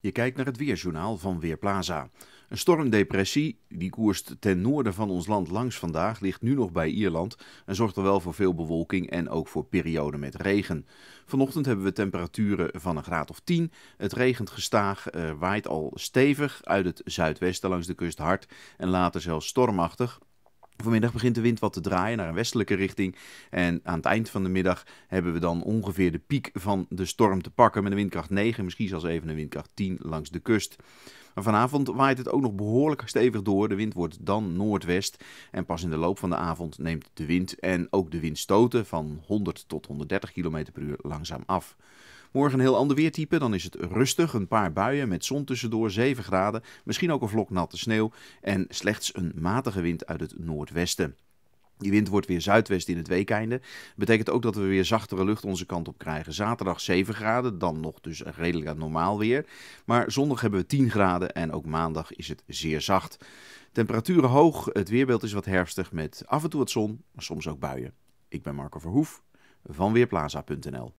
Je kijkt naar het weerjournaal van Weerplaza. Een stormdepressie, die koerst ten noorden van ons land langs vandaag, ligt nu nog bij Ierland en zorgt er wel voor veel bewolking en ook voor perioden met regen. Vanochtend hebben we temperaturen van een graad of 10. Het regent gestaag, eh, waait al stevig uit het zuidwesten langs de kust hard en later zelfs stormachtig. Vanmiddag begint de wind wat te draaien naar een westelijke richting. En aan het eind van de middag hebben we dan ongeveer de piek van de storm te pakken. Met een windkracht 9, misschien zelfs even een windkracht 10 langs de kust. Maar vanavond waait het ook nog behoorlijk stevig door. De wind wordt dan noordwest. En pas in de loop van de avond neemt de wind en ook de windstoten van 100 tot 130 km per uur langzaam af. Morgen een heel ander weertype. Dan is het rustig. Een paar buien met zon tussendoor. 7 graden. Misschien ook een vlok natte sneeuw. En slechts een matige wind uit het noordwesten. Die wind wordt weer zuidwest in het weekeinde. Betekent ook dat we weer zachtere lucht onze kant op krijgen. Zaterdag 7 graden, dan nog dus redelijk normaal weer. Maar zondag hebben we 10 graden en ook maandag is het zeer zacht. Temperaturen hoog, het weerbeeld is wat herfstig met af en toe wat zon, maar soms ook buien. Ik ben Marco Verhoef van Weerplaza.nl